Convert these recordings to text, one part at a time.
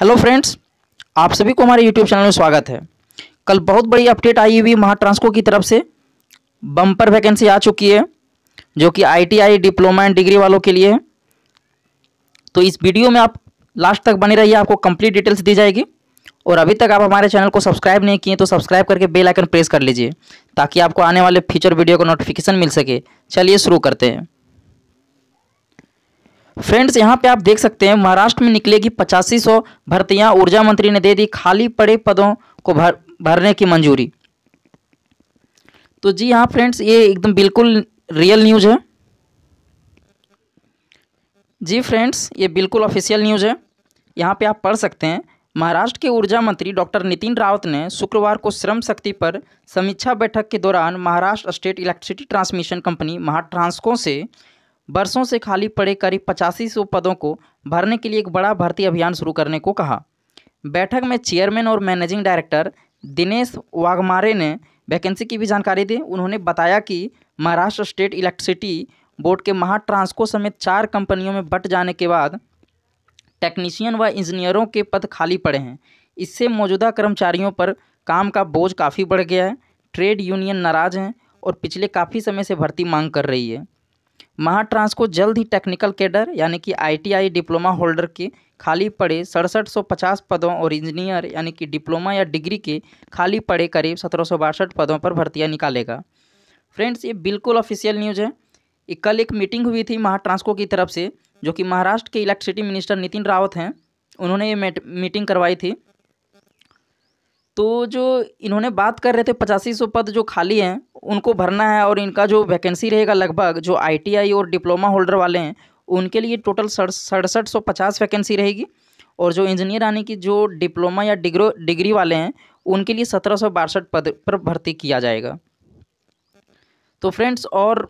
hello friends आप सभी को हमारे यूट्यूब चैनल में स्वागत है कल बहुत बड़ी अपडेट आई हुई महाट्रांसको की तरफ से बम्पर वैकेंसी आ चुकी है जो कि आईटीआई डिप्लोमा एंड डिग्री वालों के लिए है तो इस वीडियो में आप लास्ट तक बने रहिए आपको कंप्लीट डिटेल्स दी जाएगी और अभी तक आप हमारे चैनल को सब्सक्राइब नहीं किए तो सब्सक्राइब करके बेलाइकन प्रेस कर लीजिए ताकि आपको आने वाले फ्यूचर वीडियो का नोटिफिकेशन मिल सके चलिए शुरू करते हैं फ्रेंड्स यहां पे आप देख सकते हैं महाराष्ट्र में निकलेगी पचासी सौ भर्तियां ऊर्जा मंत्री ने दे दी खाली पड़े पदों को भर भरने की मंजूरी तो जी हाँ फ्रेंड्स ये एकदम बिल्कुल रियल न्यूज़ है जी फ्रेंड्स ये बिल्कुल ऑफिशियल न्यूज़ है यहाँ पे आप पढ़ सकते हैं महाराष्ट्र के ऊर्जा मंत्री डॉक्टर नितिन रावत ने शुक्रवार को श्रम शक्ति पर समीक्षा बैठक के दौरान Maharashtra state electricity transmission company Mahatransco से बरसों से खाली पड़े करीब पचासी सौ पदों को भरने के लिए एक बड़ा भर्ती अभियान शुरू करने को कहा बैठक में चेयरमैन और मैनेजिंग डायरेक्टर दिनेश वाघमारे ने वैकेंसी की भी जानकारी दी उन्होंने बताया कि महाराष्ट्र स्टेट इलेक्ट्रिसिटी बोर्ड के महाट्रांसको समेत चार कंपनियों में बट जाने के बाद टेक्नीशियन व इंजीनियरों के पद खाली पड़े हैं इससे मौजूदा कर्मचारियों पर काम का बोझ काफ़ी बढ़ गया है ट्रेड यूनियन नाराज़ हैं और पिछले काफ़ी समय से भर्ती मांग कर रही है महाट्रांस को जल्द ही टेक्निकल कैडर यानी कि आईटीआई डिप्लोमा होल्डर के खाली पड़े सड़सठ सौ पचास पदों और इंजीनियर यानी कि डिप्लोमा या डिग्री के खाली पड़े करीब सत्रह सौ बासठ पदों पर भर्तियाँ निकालेगा फ्रेंड्स ये बिल्कुल ऑफिशियल न्यूज़ है ये कल एक मीटिंग हुई थी महाट्रांसको की तरफ से जो कि महाराष्ट्र के इलेक्ट्रिसिटी मिनिस्टर नितिन रावत हैं उन्होंने ये मीटिंग करवाई थी तो जो इन्होंने बात कर रहे थे पचासी सौ पद जो खाली हैं उनको भरना है और इनका जो वैकेंसी रहेगा लगभग जो आईटीआई और डिप्लोमा होल्डर वाले हैं उनके लिए टोटल सड़सठ सौ पचास वैकेंसी रहेगी और जो इंजीनियर आने की जो डिप्लोमा या डिग्रो डिग्री वाले हैं उनके लिए सत्रह सौ बासठ पद पर भर्ती किया जाएगा तो फ्रेंड्स और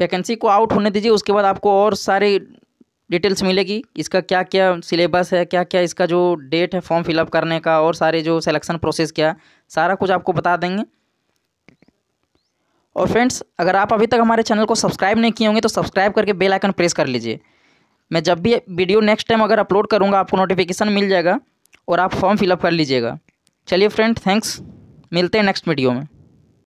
वैकेंसी को आउट होने दीजिए उसके बाद आपको और सारे डिटेल्स मिलेगी इसका क्या क्या सिलेबस है क्या क्या इसका जो डेट है फॉर्म फिलअप करने का और सारे जो सिलेक्शन प्रोसेस क्या है सारा कुछ आपको बता देंगे और फ्रेंड्स अगर आप अभी तक हमारे चैनल को सब्सक्राइब नहीं किए होंगे तो सब्सक्राइब करके बेल आइकन प्रेस कर लीजिए मैं जब भी वीडियो नेक्स्ट टाइम अगर अपलोड करूँगा आपको नोटिफिकेशन मिल जाएगा और आप फॉर्म फिलअप कर लीजिएगा चलिए फ्रेंड थैंक्स मिलते हैं नेक्स्ट वीडियो में